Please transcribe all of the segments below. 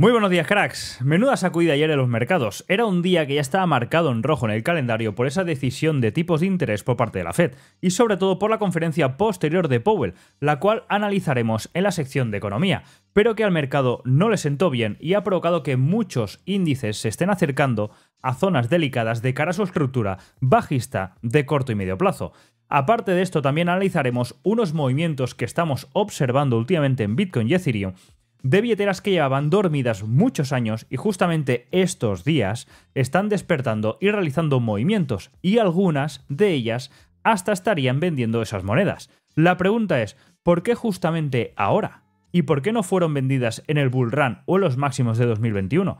Muy buenos días, cracks. Menuda sacudida ayer en los mercados. Era un día que ya estaba marcado en rojo en el calendario por esa decisión de tipos de interés por parte de la Fed y sobre todo por la conferencia posterior de Powell, la cual analizaremos en la sección de economía, pero que al mercado no le sentó bien y ha provocado que muchos índices se estén acercando a zonas delicadas de cara a su estructura bajista de corto y medio plazo. Aparte de esto, también analizaremos unos movimientos que estamos observando últimamente en Bitcoin y Ethereum de billeteras que llevaban dormidas muchos años y justamente estos días están despertando y realizando movimientos y algunas de ellas hasta estarían vendiendo esas monedas. La pregunta es, ¿por qué justamente ahora? ¿Y por qué no fueron vendidas en el bull run o en los máximos de 2021?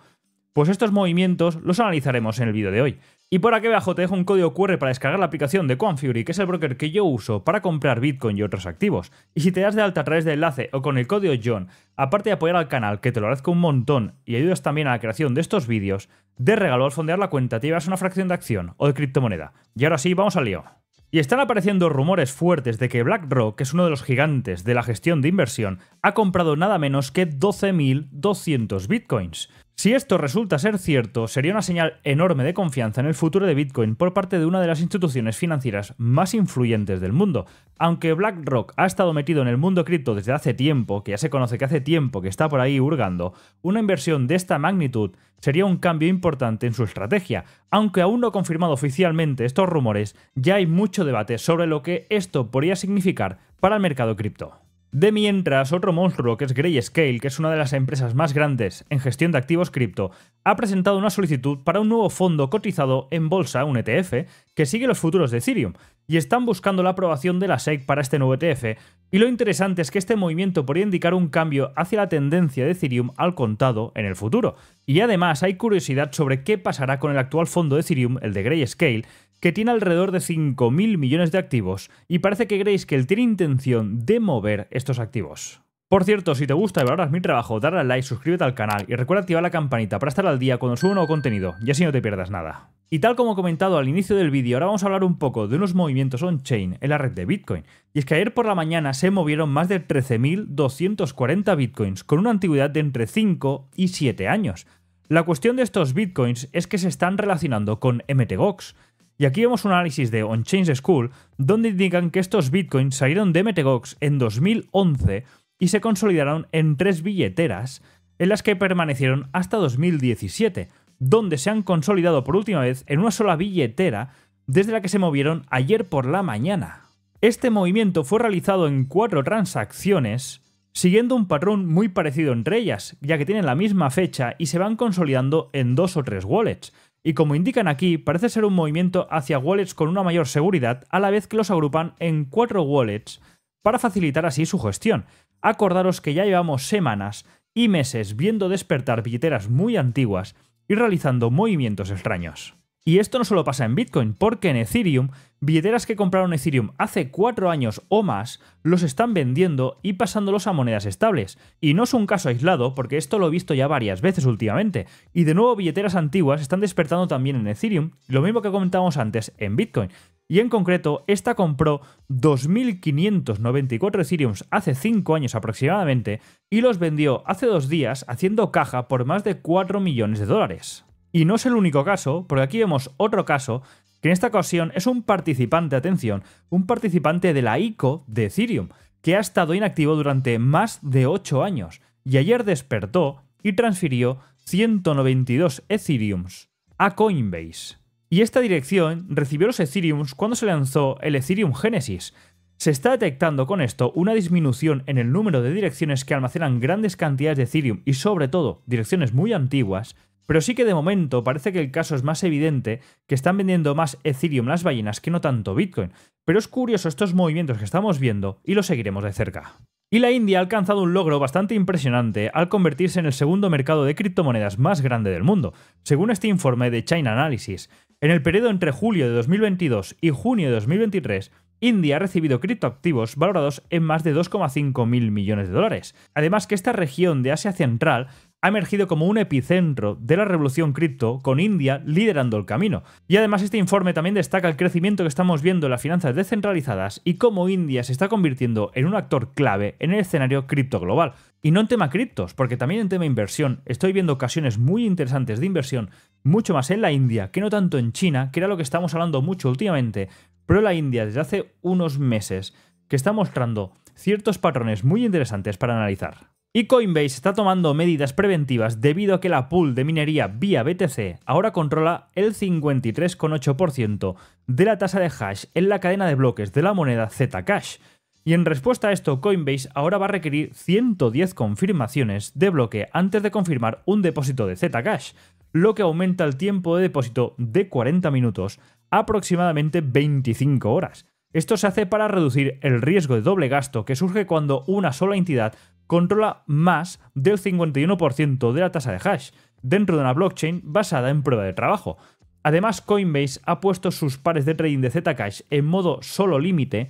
Pues estos movimientos los analizaremos en el vídeo de hoy. Y por aquí abajo te dejo un código QR para descargar la aplicación de Confury, que es el broker que yo uso para comprar Bitcoin y otros activos. Y si te das de alta a través del enlace o con el código John, aparte de apoyar al canal, que te lo agradezco un montón, y ayudas también a la creación de estos vídeos, de regalo al fondear la cuenta te llevas una fracción de acción o de criptomoneda. Y ahora sí, vamos al lío. Y están apareciendo rumores fuertes de que BlackRock, que es uno de los gigantes de la gestión de inversión, ha comprado nada menos que 12.200 bitcoins. Si esto resulta ser cierto, sería una señal enorme de confianza en el futuro de Bitcoin por parte de una de las instituciones financieras más influyentes del mundo. Aunque BlackRock ha estado metido en el mundo cripto desde hace tiempo, que ya se conoce que hace tiempo que está por ahí hurgando, una inversión de esta magnitud sería un cambio importante en su estrategia. Aunque aún no confirmado oficialmente estos rumores, ya hay mucho debate sobre lo que esto podría significar para el mercado cripto. De mientras, otro monstruo, que es Grayscale, que es una de las empresas más grandes en gestión de activos cripto, ha presentado una solicitud para un nuevo fondo cotizado en bolsa, un ETF, que sigue los futuros de Ethereum, y están buscando la aprobación de la SEC para este nuevo ETF. Y lo interesante es que este movimiento podría indicar un cambio hacia la tendencia de Ethereum al contado en el futuro. Y además hay curiosidad sobre qué pasará con el actual fondo de Ethereum, el de Grayscale, que tiene alrededor de 5.000 millones de activos y parece que creéis que él tiene intención de mover estos activos. Por cierto, si te gusta y valoras mi trabajo, dale al like, suscríbete al canal y recuerda activar la campanita para estar al día cuando subo nuevo contenido y así no te pierdas nada. Y tal como he comentado al inicio del vídeo, ahora vamos a hablar un poco de unos movimientos on-chain en la red de Bitcoin. Y es que ayer por la mañana se movieron más de 13.240 Bitcoins con una antigüedad de entre 5 y 7 años. La cuestión de estos Bitcoins es que se están relacionando con MTGOX, y aquí vemos un análisis de OnChain School, donde indican que estos bitcoins salieron de MTGOX en 2011 y se consolidaron en tres billeteras, en las que permanecieron hasta 2017, donde se han consolidado por última vez en una sola billetera desde la que se movieron ayer por la mañana. Este movimiento fue realizado en cuatro transacciones, siguiendo un patrón muy parecido entre ellas, ya que tienen la misma fecha y se van consolidando en dos o tres wallets, y como indican aquí, parece ser un movimiento hacia wallets con una mayor seguridad, a la vez que los agrupan en cuatro wallets para facilitar así su gestión. Acordaros que ya llevamos semanas y meses viendo despertar billeteras muy antiguas y realizando movimientos extraños. Y esto no solo pasa en Bitcoin, porque en Ethereum, billeteras que compraron Ethereum hace 4 años o más, los están vendiendo y pasándolos a monedas estables. Y no es un caso aislado, porque esto lo he visto ya varias veces últimamente. Y de nuevo, billeteras antiguas están despertando también en Ethereum, lo mismo que comentábamos antes en Bitcoin. Y en concreto, esta compró 2.594 Ethereums hace 5 años aproximadamente y los vendió hace dos días haciendo caja por más de 4 millones de dólares. Y no es el único caso, porque aquí vemos otro caso que en esta ocasión es un participante, atención, un participante de la ICO de Ethereum, que ha estado inactivo durante más de 8 años, y ayer despertó y transfirió 192 Ethereums a Coinbase. Y esta dirección recibió los Ethereums cuando se lanzó el Ethereum Genesis. Se está detectando con esto una disminución en el número de direcciones que almacenan grandes cantidades de Ethereum y sobre todo direcciones muy antiguas pero sí que de momento parece que el caso es más evidente que están vendiendo más Ethereum las ballenas que no tanto Bitcoin. Pero es curioso estos movimientos que estamos viendo y los seguiremos de cerca. Y la India ha alcanzado un logro bastante impresionante al convertirse en el segundo mercado de criptomonedas más grande del mundo, según este informe de China Analysis. En el periodo entre julio de 2022 y junio de 2023, India ha recibido criptoactivos valorados en más de 2,5 mil millones de dólares. Además que esta región de Asia Central ha emergido como un epicentro de la revolución cripto, con India liderando el camino. Y además este informe también destaca el crecimiento que estamos viendo en las finanzas descentralizadas y cómo India se está convirtiendo en un actor clave en el escenario cripto global. Y no en tema criptos, porque también en tema inversión estoy viendo ocasiones muy interesantes de inversión, mucho más en la India que no tanto en China, que era lo que estamos hablando mucho últimamente, pero la India desde hace unos meses que está mostrando ciertos patrones muy interesantes para analizar. Y Coinbase está tomando medidas preventivas debido a que la pool de minería vía BTC ahora controla el 53,8% de la tasa de hash en la cadena de bloques de la moneda Zcash. Y en respuesta a esto, Coinbase ahora va a requerir 110 confirmaciones de bloque antes de confirmar un depósito de Zcash, lo que aumenta el tiempo de depósito de 40 minutos, a aproximadamente 25 horas. Esto se hace para reducir el riesgo de doble gasto que surge cuando una sola entidad controla más del 51% de la tasa de hash dentro de una blockchain basada en prueba de trabajo. Además, Coinbase ha puesto sus pares de trading de Zcash en modo solo límite,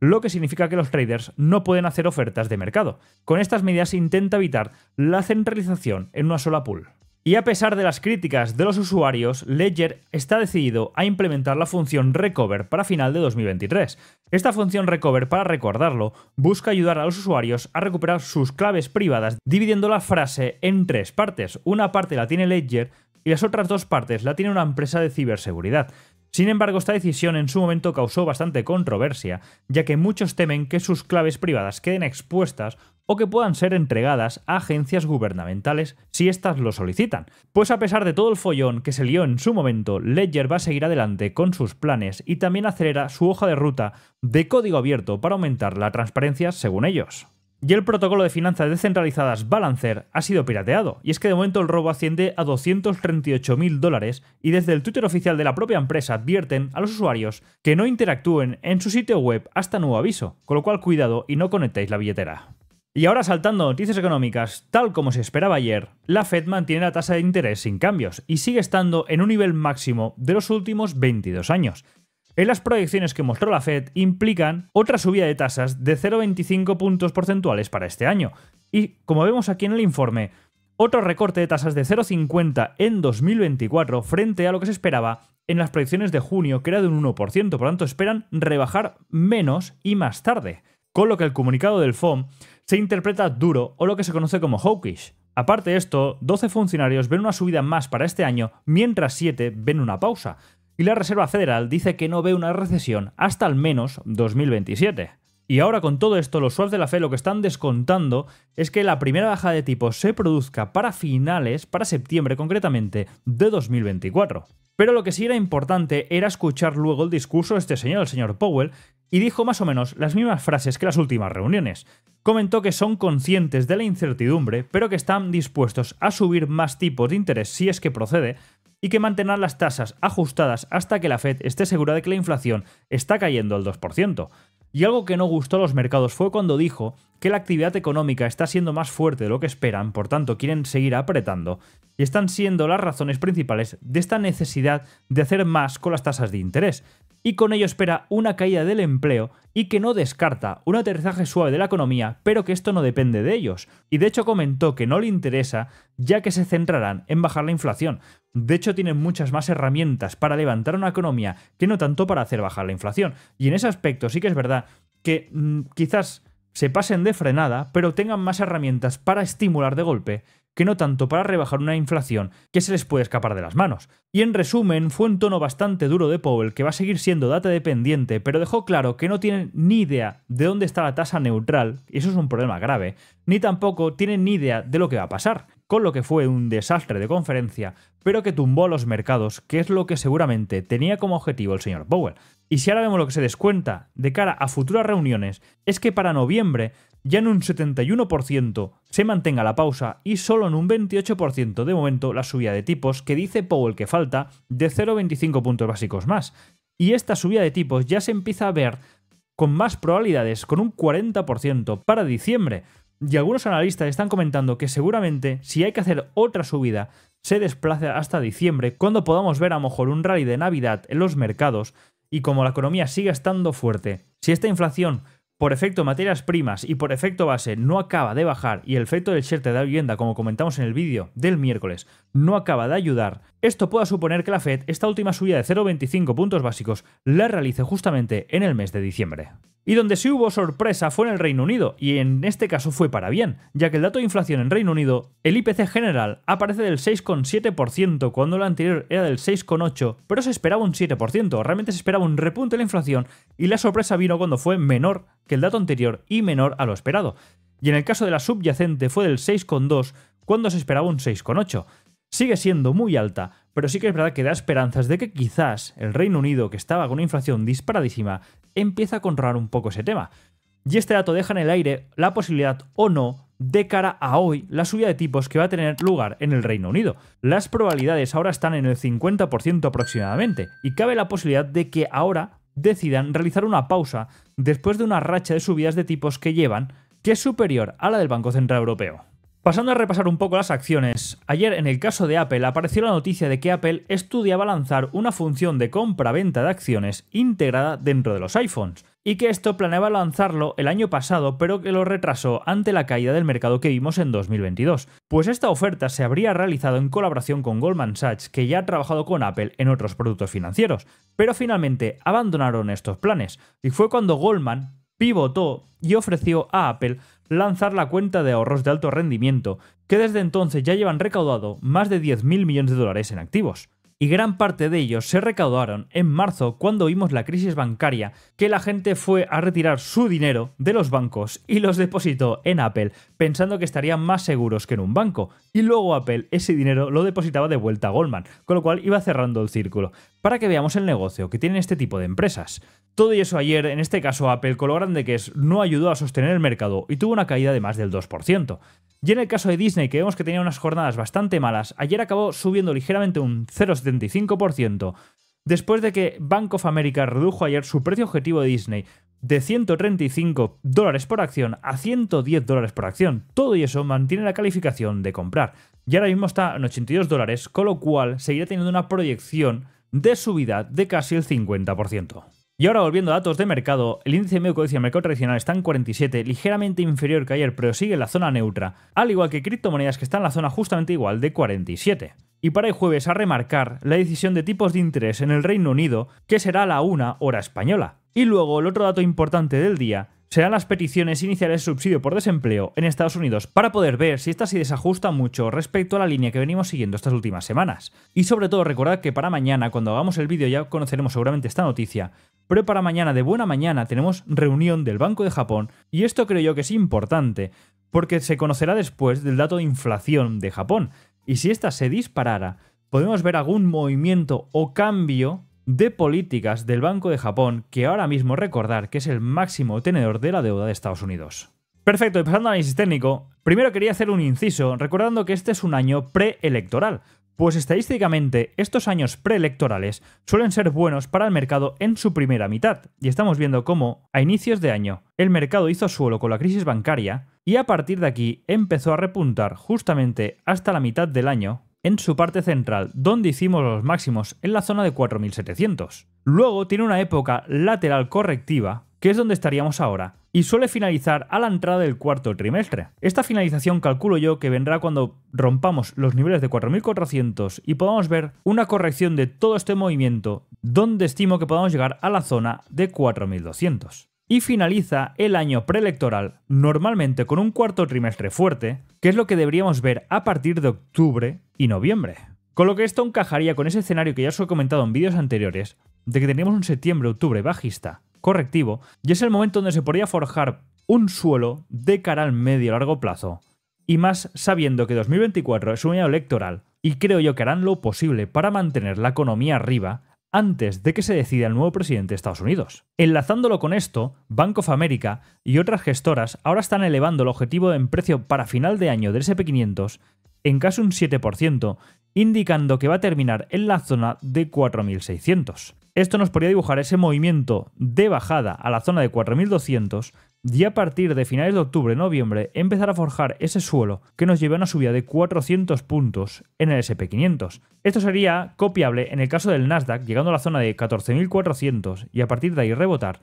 lo que significa que los traders no pueden hacer ofertas de mercado. Con estas medidas se intenta evitar la centralización en una sola pool. Y a pesar de las críticas de los usuarios, Ledger está decidido a implementar la función Recover para final de 2023. Esta función Recover, para recordarlo, busca ayudar a los usuarios a recuperar sus claves privadas dividiendo la frase en tres partes. Una parte la tiene Ledger y las otras dos partes la tiene una empresa de ciberseguridad. Sin embargo, esta decisión en su momento causó bastante controversia, ya que muchos temen que sus claves privadas queden expuestas o que puedan ser entregadas a agencias gubernamentales si éstas lo solicitan. Pues a pesar de todo el follón que se lió en su momento, Ledger va a seguir adelante con sus planes y también acelera su hoja de ruta de código abierto para aumentar la transparencia según ellos. Y el protocolo de finanzas descentralizadas Balancer ha sido pirateado, y es que de momento el robo asciende a 238.000 dólares, y desde el Twitter oficial de la propia empresa advierten a los usuarios que no interactúen en su sitio web hasta nuevo aviso, con lo cual cuidado y no conectéis la billetera. Y ahora saltando noticias económicas, tal como se esperaba ayer, la Fed mantiene la tasa de interés sin cambios y sigue estando en un nivel máximo de los últimos 22 años, en las proyecciones que mostró la Fed implican otra subida de tasas de 0,25 puntos porcentuales para este año. Y como vemos aquí en el informe, otro recorte de tasas de 0,50 en 2024 frente a lo que se esperaba en las proyecciones de junio, que era de un 1%, por lo tanto esperan rebajar menos y más tarde. Con lo que el comunicado del FOM se interpreta duro o lo que se conoce como hawkish. Aparte de esto, 12 funcionarios ven una subida más para este año, mientras 7 ven una pausa y la Reserva Federal dice que no ve una recesión hasta al menos 2027. Y ahora con todo esto, los suaves de la fe lo que están descontando es que la primera baja de tipos se produzca para finales, para septiembre concretamente, de 2024. Pero lo que sí era importante era escuchar luego el discurso de este señor, el señor Powell, y dijo más o menos las mismas frases que las últimas reuniones. Comentó que son conscientes de la incertidumbre, pero que están dispuestos a subir más tipos de interés si es que procede, y que mantener las tasas ajustadas hasta que la Fed esté segura de que la inflación está cayendo al 2%. Y algo que no gustó a los mercados fue cuando dijo que la actividad económica está siendo más fuerte de lo que esperan, por tanto quieren seguir apretando, y están siendo las razones principales de esta necesidad de hacer más con las tasas de interés, y con ello espera una caída del empleo y que no descarta un aterrizaje suave de la economía, pero que esto no depende de ellos. Y de hecho comentó que no le interesa ya que se centrarán en bajar la inflación. De hecho tienen muchas más herramientas para levantar una economía que no tanto para hacer bajar la inflación. Y en ese aspecto sí que es verdad que mm, quizás se pasen de frenada, pero tengan más herramientas para estimular de golpe que no tanto para rebajar una inflación que se les puede escapar de las manos. Y en resumen, fue un tono bastante duro de Powell que va a seguir siendo data dependiente, pero dejó claro que no tienen ni idea de dónde está la tasa neutral, y eso es un problema grave, ni tampoco tienen ni idea de lo que va a pasar con lo que fue un desastre de conferencia, pero que tumbó los mercados, que es lo que seguramente tenía como objetivo el señor Powell. Y si ahora vemos lo que se descuenta de cara a futuras reuniones, es que para noviembre ya en un 71% se mantenga la pausa y solo en un 28% de momento la subida de tipos que dice Powell que falta de 0,25 puntos básicos más. Y esta subida de tipos ya se empieza a ver con más probabilidades, con un 40% para diciembre, y algunos analistas están comentando que seguramente si hay que hacer otra subida, se desplace hasta diciembre, cuando podamos ver a lo mejor un rally de Navidad en los mercados y como la economía siga estando fuerte. Si esta inflación por efecto materias primas y por efecto base no acaba de bajar y el efecto del shirt de la vivienda, como comentamos en el vídeo del miércoles, no acaba de ayudar, esto pueda suponer que la Fed esta última subida de 0,25 puntos básicos la realice justamente en el mes de diciembre. Y donde sí hubo sorpresa fue en el Reino Unido, y en este caso fue para bien, ya que el dato de inflación en Reino Unido, el IPC general, aparece del 6,7% cuando el anterior era del 6,8%, pero se esperaba un 7%, realmente se esperaba un repunte de la inflación, y la sorpresa vino cuando fue menor que el dato anterior y menor a lo esperado. Y en el caso de la subyacente fue del 6,2% cuando se esperaba un 6,8%. Sigue siendo muy alta, pero sí que es verdad que da esperanzas de que quizás el Reino Unido, que estaba con una inflación disparadísima, empieza a controlar un poco ese tema. Y este dato deja en el aire la posibilidad o no de cara a hoy la subida de tipos que va a tener lugar en el Reino Unido. Las probabilidades ahora están en el 50% aproximadamente y cabe la posibilidad de que ahora decidan realizar una pausa después de una racha de subidas de tipos que llevan que es superior a la del Banco Central Europeo. Pasando a repasar un poco las acciones, ayer en el caso de Apple apareció la noticia de que Apple estudiaba lanzar una función de compra-venta de acciones integrada dentro de los iPhones, y que esto planeaba lanzarlo el año pasado pero que lo retrasó ante la caída del mercado que vimos en 2022. Pues esta oferta se habría realizado en colaboración con Goldman Sachs, que ya ha trabajado con Apple en otros productos financieros, pero finalmente abandonaron estos planes, y fue cuando Goldman pivotó y ofreció a Apple lanzar la cuenta de ahorros de alto rendimiento, que desde entonces ya llevan recaudado más de 10.000 millones de dólares en activos y gran parte de ellos se recaudaron en marzo cuando vimos la crisis bancaria, que la gente fue a retirar su dinero de los bancos y los depositó en Apple pensando que estarían más seguros que en un banco, y luego Apple ese dinero lo depositaba de vuelta a Goldman, con lo cual iba cerrando el círculo, para que veamos el negocio que tienen este tipo de empresas. Todo y eso ayer, en este caso Apple, con lo grande que es, no ayudó a sostener el mercado y tuvo una caída de más del 2%. Y en el caso de Disney, que vemos que tenía unas jornadas bastante malas, ayer acabó subiendo ligeramente un 0,7%, 75%. Después de que Bank of America redujo ayer su precio objetivo de Disney de 135 dólares por acción a 110 dólares por acción. Todo y eso mantiene la calificación de comprar. Y ahora mismo está en 82 dólares, con lo cual seguirá teniendo una proyección de subida de casi el 50%. Y ahora volviendo a datos de mercado, el índice de codicia mercado tradicional está en 47, ligeramente inferior que ayer, pero sigue en la zona neutra, al igual que criptomonedas que están en la zona justamente igual de 47. Y para el jueves a remarcar la decisión de tipos de interés en el Reino Unido, que será la 1 hora española. Y luego el otro dato importante del día serán las peticiones iniciales de subsidio por desempleo en Estados Unidos para poder ver si esta se desajusta mucho respecto a la línea que venimos siguiendo estas últimas semanas. Y sobre todo recordad que para mañana, cuando hagamos el vídeo ya conoceremos seguramente esta noticia, pero para mañana de buena mañana tenemos reunión del Banco de Japón y esto creo yo que es importante, porque se conocerá después del dato de inflación de Japón y si ésta se disparara, podemos ver algún movimiento o cambio de políticas del Banco de Japón, que ahora mismo recordar que es el máximo tenedor de la deuda de Estados Unidos. Perfecto, y pasando al análisis técnico, primero quería hacer un inciso recordando que este es un año preelectoral, pues estadísticamente, estos años preelectorales suelen ser buenos para el mercado en su primera mitad, y estamos viendo cómo, a inicios de año, el mercado hizo suelo con la crisis bancaria, y a partir de aquí empezó a repuntar justamente hasta la mitad del año, en su parte central, donde hicimos los máximos en la zona de 4700. Luego tiene una época lateral correctiva, que es donde estaríamos ahora, y suele finalizar a la entrada del cuarto trimestre. Esta finalización calculo yo que vendrá cuando rompamos los niveles de 4400 y podamos ver una corrección de todo este movimiento donde estimo que podamos llegar a la zona de 4200 y finaliza el año preelectoral normalmente con un cuarto trimestre fuerte, que es lo que deberíamos ver a partir de octubre y noviembre. Con lo que esto encajaría con ese escenario que ya os he comentado en vídeos anteriores, de que tenemos un septiembre-octubre bajista correctivo y es el momento donde se podría forjar un suelo de cara al medio y largo plazo. Y más sabiendo que 2024 es un año electoral y creo yo que harán lo posible para mantener la economía arriba antes de que se decida el nuevo presidente de Estados Unidos. Enlazándolo con esto, Bank of America y otras gestoras ahora están elevando el objetivo en precio para final de año del SP500 en casi un 7%, indicando que va a terminar en la zona de 4.600. Esto nos podría dibujar ese movimiento de bajada a la zona de 4200 y a partir de finales de octubre, noviembre, empezar a forjar ese suelo que nos lleve a una subida de 400 puntos en el SP500. Esto sería copiable en el caso del Nasdaq, llegando a la zona de 14.400 y a partir de ahí rebotar.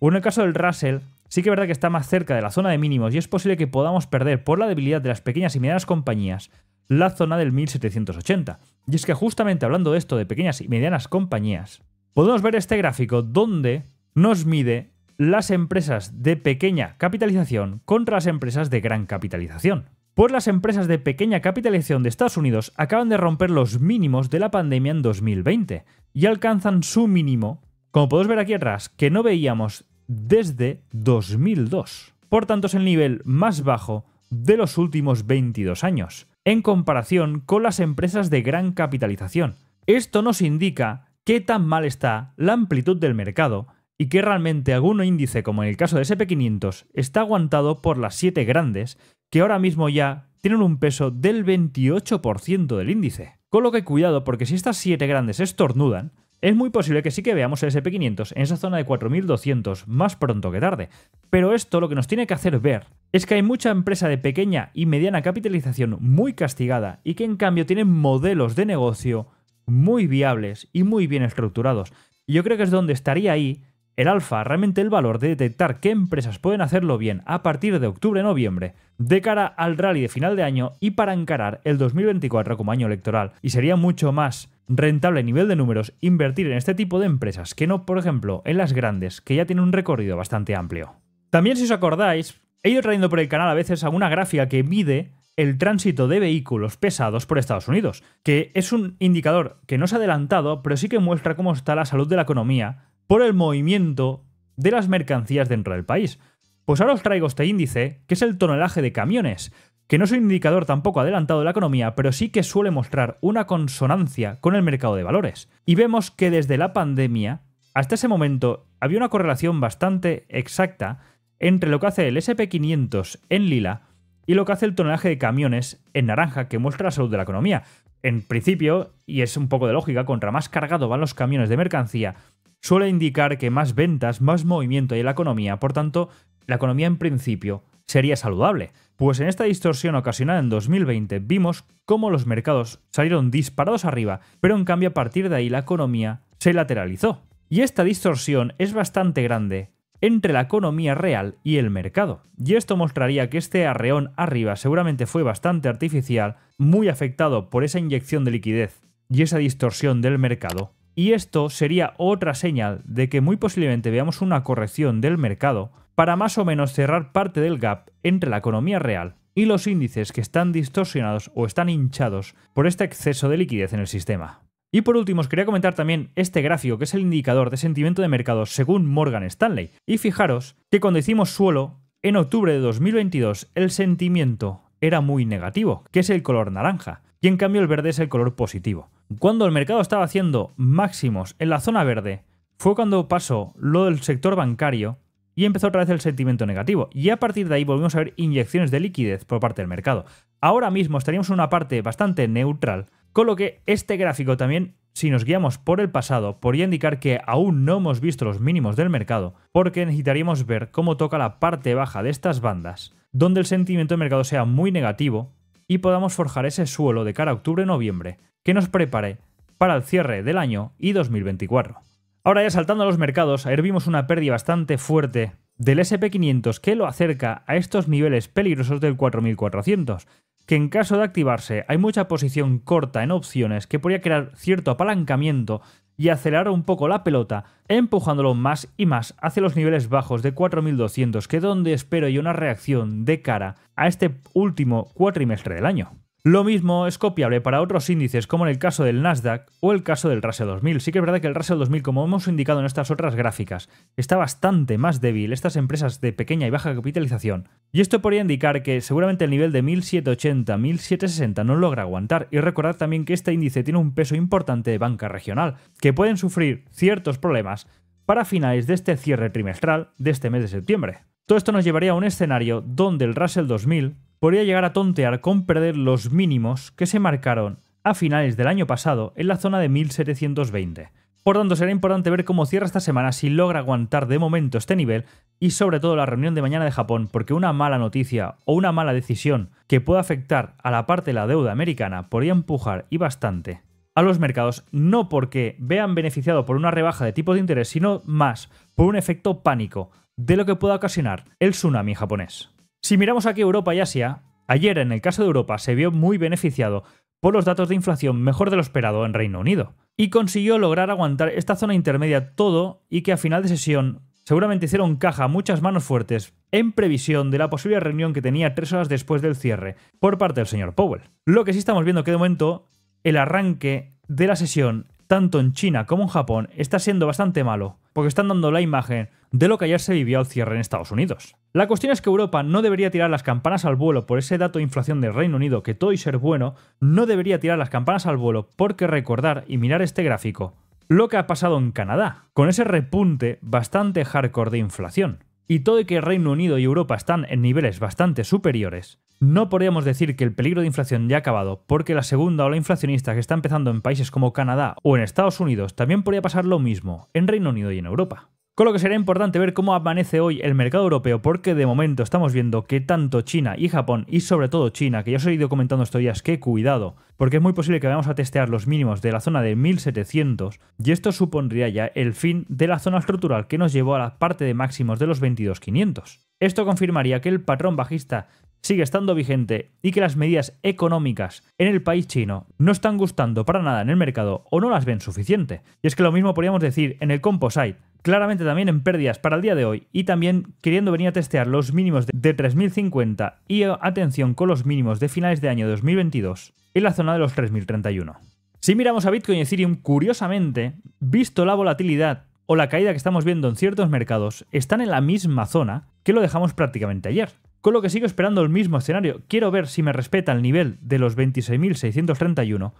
O en el caso del Russell, sí que es verdad que está más cerca de la zona de mínimos y es posible que podamos perder por la debilidad de las pequeñas y medianas compañías la zona del 1780. Y es que justamente hablando de esto de pequeñas y medianas compañías, podemos ver este gráfico donde nos mide las empresas de pequeña capitalización contra las empresas de gran capitalización. Pues las empresas de pequeña capitalización de Estados Unidos acaban de romper los mínimos de la pandemia en 2020 y alcanzan su mínimo, como podemos ver aquí atrás, que no veíamos desde 2002. Por tanto, es el nivel más bajo de los últimos 22 años, en comparación con las empresas de gran capitalización. Esto nos indica qué tan mal está la amplitud del mercado y que realmente algún índice, como en el caso de SP500, está aguantado por las 7 grandes, que ahora mismo ya tienen un peso del 28% del índice. Con lo que cuidado, porque si estas 7 grandes estornudan, es muy posible que sí que veamos el SP500 en esa zona de 4200 más pronto que tarde. Pero esto lo que nos tiene que hacer ver es que hay mucha empresa de pequeña y mediana capitalización muy castigada y que en cambio tienen modelos de negocio muy viables y muy bien estructurados. yo creo que es donde estaría ahí el alfa, realmente el valor de detectar qué empresas pueden hacerlo bien a partir de octubre-noviembre, de cara al rally de final de año y para encarar el 2024 como año electoral. Y sería mucho más rentable a nivel de números invertir en este tipo de empresas que no, por ejemplo, en las grandes, que ya tienen un recorrido bastante amplio. También si os acordáis, he ido trayendo por el canal a veces alguna gráfica que mide el tránsito de vehículos pesados por Estados Unidos, que es un indicador que no se ha adelantado, pero sí que muestra cómo está la salud de la economía por el movimiento de las mercancías dentro del país. Pues ahora os traigo este índice, que es el tonelaje de camiones, que no es un indicador tampoco adelantado de la economía, pero sí que suele mostrar una consonancia con el mercado de valores. Y vemos que desde la pandemia hasta ese momento había una correlación bastante exacta entre lo que hace el SP500 en lila y lo que hace el tonelaje de camiones en naranja que muestra la salud de la economía. En principio, y es un poco de lógica, contra más cargado van los camiones de mercancía, suele indicar que más ventas, más movimiento hay en la economía, por tanto, la economía en principio sería saludable. Pues en esta distorsión ocasionada en 2020 vimos cómo los mercados salieron disparados arriba, pero en cambio a partir de ahí la economía se lateralizó. Y esta distorsión es bastante grande entre la economía real y el mercado. Y esto mostraría que este arreón arriba seguramente fue bastante artificial, muy afectado por esa inyección de liquidez y esa distorsión del mercado. Y esto sería otra señal de que muy posiblemente veamos una corrección del mercado para más o menos cerrar parte del gap entre la economía real y los índices que están distorsionados o están hinchados por este exceso de liquidez en el sistema. Y por último, os quería comentar también este gráfico, que es el indicador de sentimiento de mercado según Morgan Stanley. Y fijaros que cuando hicimos suelo, en octubre de 2022, el sentimiento era muy negativo, que es el color naranja, y en cambio el verde es el color positivo. Cuando el mercado estaba haciendo máximos en la zona verde, fue cuando pasó lo del sector bancario y empezó otra vez el sentimiento negativo. Y a partir de ahí volvimos a ver inyecciones de liquidez por parte del mercado. Ahora mismo estaríamos en una parte bastante neutral con lo que este gráfico también, si nos guiamos por el pasado, podría indicar que aún no hemos visto los mínimos del mercado, porque necesitaríamos ver cómo toca la parte baja de estas bandas, donde el sentimiento de mercado sea muy negativo y podamos forjar ese suelo de cara a octubre-noviembre, que nos prepare para el cierre del año y 2024. Ahora ya saltando a los mercados, ayer vimos una pérdida bastante fuerte del SP500 que lo acerca a estos niveles peligrosos del 4400, que en caso de activarse hay mucha posición corta en opciones que podría crear cierto apalancamiento y acelerar un poco la pelota, empujándolo más y más hacia los niveles bajos de 4200, que donde espero yo una reacción de cara a este último cuatrimestre del año. Lo mismo es copiable para otros índices como en el caso del Nasdaq o el caso del Russell 2000. Sí que es verdad que el Russell 2000, como hemos indicado en estas otras gráficas, está bastante más débil, estas empresas de pequeña y baja capitalización. Y esto podría indicar que seguramente el nivel de 1780, 1760 no logra aguantar. Y recordad también que este índice tiene un peso importante de banca regional, que pueden sufrir ciertos problemas para finales de este cierre trimestral de este mes de septiembre. Todo esto nos llevaría a un escenario donde el Russell 2000 podría llegar a tontear con perder los mínimos que se marcaron a finales del año pasado en la zona de 1720. Por tanto, será importante ver cómo cierra esta semana si logra aguantar de momento este nivel y sobre todo la reunión de mañana de Japón, porque una mala noticia o una mala decisión que pueda afectar a la parte de la deuda americana podría empujar y bastante a los mercados, no porque vean beneficiado por una rebaja de tipo de interés, sino más por un efecto pánico de lo que pueda ocasionar el tsunami japonés. Si miramos aquí Europa y Asia, ayer en el caso de Europa se vio muy beneficiado por los datos de inflación mejor de lo esperado en Reino Unido y consiguió lograr aguantar esta zona intermedia todo y que a final de sesión seguramente hicieron caja muchas manos fuertes en previsión de la posible reunión que tenía tres horas después del cierre por parte del señor Powell. Lo que sí estamos viendo que de momento el arranque de la sesión tanto en China como en Japón está siendo bastante malo porque están dando la imagen de lo que ayer se vivió al cierre en Estados Unidos. La cuestión es que Europa no debería tirar las campanas al vuelo por ese dato de inflación del Reino Unido que todo y ser bueno, no debería tirar las campanas al vuelo porque recordar y mirar este gráfico, lo que ha pasado en Canadá, con ese repunte bastante hardcore de inflación. Y todo y que Reino Unido y Europa están en niveles bastante superiores, no podríamos decir que el peligro de inflación ya ha acabado, porque la segunda ola inflacionista que está empezando en países como Canadá o en Estados Unidos también podría pasar lo mismo en Reino Unido y en Europa. Con lo que será importante ver cómo amanece hoy el mercado europeo, porque de momento estamos viendo que tanto China y Japón, y sobre todo China, que ya os he ido comentando estos días que cuidado, porque es muy posible que vayamos a testear los mínimos de la zona de 1700, y esto supondría ya el fin de la zona estructural que nos llevó a la parte de máximos de los 22.500. Esto confirmaría que el patrón bajista sigue estando vigente y que las medidas económicas en el país chino no están gustando para nada en el mercado o no las ven suficiente. Y es que lo mismo podríamos decir en el composite, claramente también en pérdidas para el día de hoy y también queriendo venir a testear los mínimos de 3050 y eh, atención con los mínimos de finales de año 2022 en la zona de los 3031. Si miramos a Bitcoin y Ethereum, curiosamente, visto la volatilidad o la caída que estamos viendo en ciertos mercados, están en la misma zona que lo dejamos prácticamente ayer. Con lo que sigo esperando el mismo escenario. Quiero ver si me respeta el nivel de los 26.631,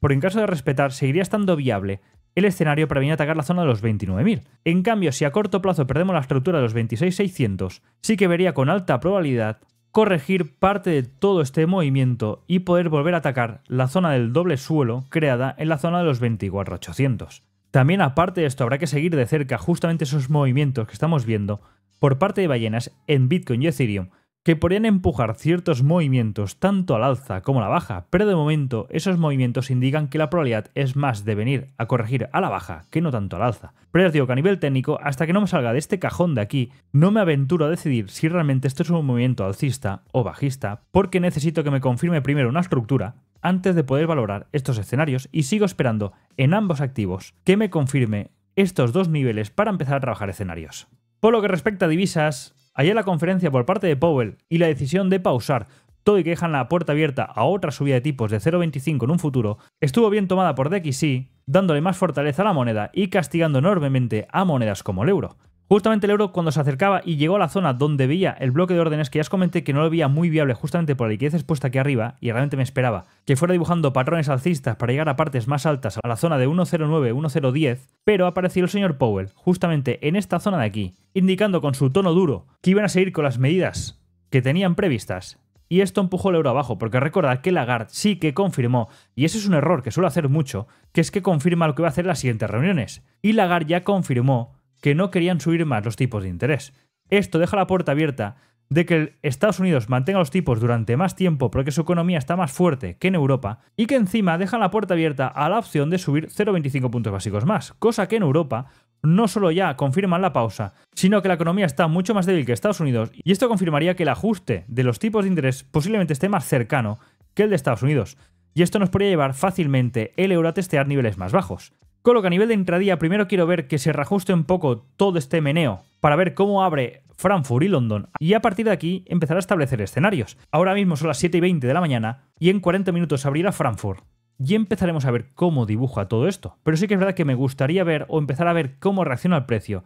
Por en caso de respetar seguiría estando viable el escenario para venir a atacar la zona de los 29.000. En cambio, si a corto plazo perdemos la estructura de los 26.600, sí que vería con alta probabilidad corregir parte de todo este movimiento y poder volver a atacar la zona del doble suelo creada en la zona de los 24.800. También aparte de esto habrá que seguir de cerca justamente esos movimientos que estamos viendo por parte de ballenas en Bitcoin y Ethereum que podrían empujar ciertos movimientos tanto al alza como a la baja, pero de momento esos movimientos indican que la probabilidad es más de venir a corregir a la baja que no tanto al alza. Pero ya os digo que a nivel técnico, hasta que no me salga de este cajón de aquí, no me aventuro a decidir si realmente esto es un movimiento alcista o bajista, porque necesito que me confirme primero una estructura antes de poder valorar estos escenarios y sigo esperando en ambos activos que me confirme estos dos niveles para empezar a trabajar escenarios. Por lo que respecta a divisas, Ayer la conferencia por parte de Powell y la decisión de pausar todo y que dejan la puerta abierta a otra subida de tipos de 0,25 en un futuro, estuvo bien tomada por DXY, dándole más fortaleza a la moneda y castigando enormemente a monedas como el euro. Justamente el euro cuando se acercaba y llegó a la zona donde veía el bloque de órdenes, que ya os comenté que no lo veía muy viable justamente por la liquidez expuesta aquí arriba, y realmente me esperaba que fuera dibujando patrones alcistas para llegar a partes más altas, a la zona de 1.09, 1.010, pero apareció el señor Powell justamente en esta zona de aquí, indicando con su tono duro que iban a seguir con las medidas que tenían previstas. Y esto empujó el euro abajo, porque recordad que Lagarde sí que confirmó, y ese es un error que suelo hacer mucho, que es que confirma lo que va a hacer en las siguientes reuniones. Y Lagarde ya confirmó que no querían subir más los tipos de interés. Esto deja la puerta abierta de que Estados Unidos mantenga los tipos durante más tiempo porque su economía está más fuerte que en Europa y que encima dejan la puerta abierta a la opción de subir 0,25 puntos básicos más, cosa que en Europa no solo ya confirman la pausa, sino que la economía está mucho más débil que Estados Unidos y esto confirmaría que el ajuste de los tipos de interés posiblemente esté más cercano que el de Estados Unidos. Y esto nos podría llevar fácilmente el euro a testear niveles más bajos. Con lo que a nivel de intradía, primero quiero ver que se reajuste un poco todo este meneo para ver cómo abre Frankfurt y London y a partir de aquí empezar a establecer escenarios. Ahora mismo son las 7 y 20 de la mañana y en 40 minutos abrirá Frankfurt. Y empezaremos a ver cómo dibuja todo esto. Pero sí que es verdad que me gustaría ver o empezar a ver cómo reacciona el precio,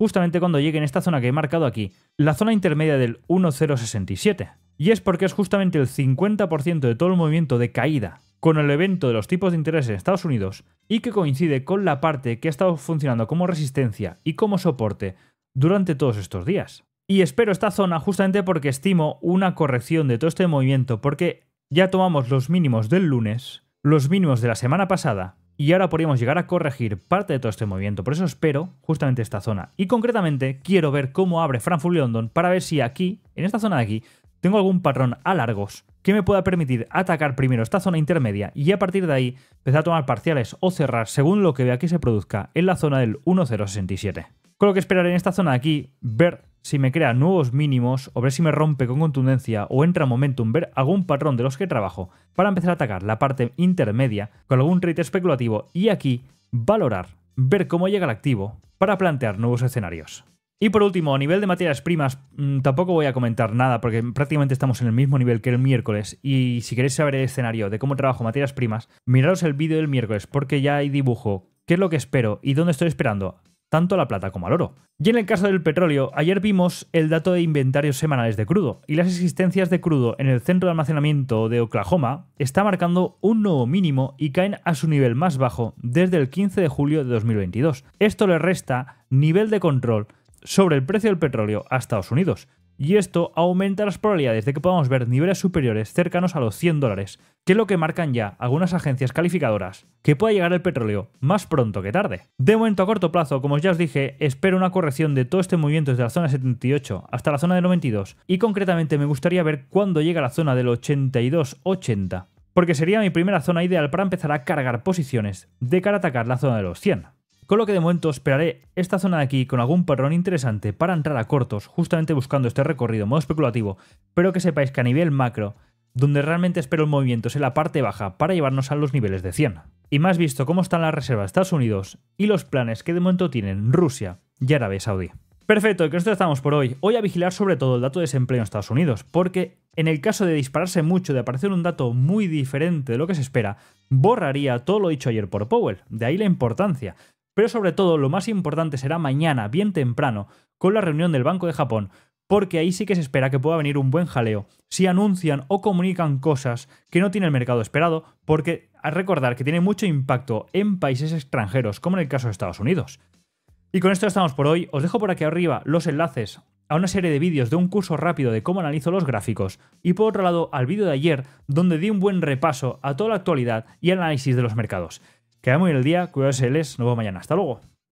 justamente cuando llegue en esta zona que he marcado aquí, la zona intermedia del 1067. Y es porque es justamente el 50% de todo el movimiento de caída con el evento de los tipos de interés en Estados Unidos y que coincide con la parte que ha estado funcionando como resistencia y como soporte durante todos estos días. Y espero esta zona justamente porque estimo una corrección de todo este movimiento porque ya tomamos los mínimos del lunes, los mínimos de la semana pasada y ahora podríamos llegar a corregir parte de todo este movimiento. Por eso espero justamente esta zona. Y concretamente quiero ver cómo abre Frankfurt London para ver si aquí, en esta zona de aquí, tengo algún patrón a largos que me pueda permitir atacar primero esta zona intermedia y a partir de ahí empezar a tomar parciales o cerrar según lo que vea que se produzca en la zona del 1067. Con lo que esperaré en esta zona de aquí, ver si me crea nuevos mínimos o ver si me rompe con contundencia o entra momentum, ver algún patrón de los que trabajo para empezar a atacar la parte intermedia con algún trade especulativo y aquí valorar, ver cómo llega el activo para plantear nuevos escenarios. Y por último, a nivel de materias primas, mm, tampoco voy a comentar nada porque prácticamente estamos en el mismo nivel que el miércoles. Y si queréis saber el escenario de cómo trabajo materias primas, miraros el vídeo del miércoles porque ya hay dibujo, qué es lo que espero y dónde estoy esperando tanto la plata como al oro. Y en el caso del petróleo, ayer vimos el dato de inventarios semanales de crudo, y las existencias de crudo en el centro de almacenamiento de Oklahoma está marcando un nuevo mínimo y caen a su nivel más bajo desde el 15 de julio de 2022. Esto le resta nivel de control sobre el precio del petróleo a Estados Unidos, y esto aumenta las probabilidades de que podamos ver niveles superiores cercanos a los 100 dólares, que es lo que marcan ya algunas agencias calificadoras, que pueda llegar el petróleo más pronto que tarde. De momento a corto plazo, como ya os dije, espero una corrección de todo este movimiento desde la zona 78 hasta la zona de 92 y concretamente me gustaría ver cuándo llega la zona del 82-80, porque sería mi primera zona ideal para empezar a cargar posiciones de cara a atacar la zona de los 100. Con lo que de momento esperaré esta zona de aquí con algún perrón interesante para entrar a cortos, justamente buscando este recorrido modo especulativo, pero que sepáis que a nivel macro, donde realmente espero el movimiento es en la parte baja para llevarnos a los niveles de 100. Y más visto cómo están las reservas de Estados Unidos y los planes que de momento tienen Rusia y Arabia Saudí. Perfecto, y con esto estamos por hoy. Hoy a vigilar sobre todo el dato de desempleo en Estados Unidos, porque en el caso de dispararse mucho, de aparecer un dato muy diferente de lo que se espera, borraría todo lo dicho ayer por Powell, de ahí la importancia. Pero sobre todo, lo más importante será mañana, bien temprano, con la reunión del Banco de Japón, porque ahí sí que se espera que pueda venir un buen jaleo si anuncian o comunican cosas que no tiene el mercado esperado, porque a recordar que tiene mucho impacto en países extranjeros, como en el caso de Estados Unidos. Y con esto estamos por hoy, os dejo por aquí arriba los enlaces a una serie de vídeos de un curso rápido de cómo analizo los gráficos y por otro lado al vídeo de ayer donde di un buen repaso a toda la actualidad y análisis de los mercados. Quedamos muy el día, cuidados, les nos vemos mañana. Hasta luego.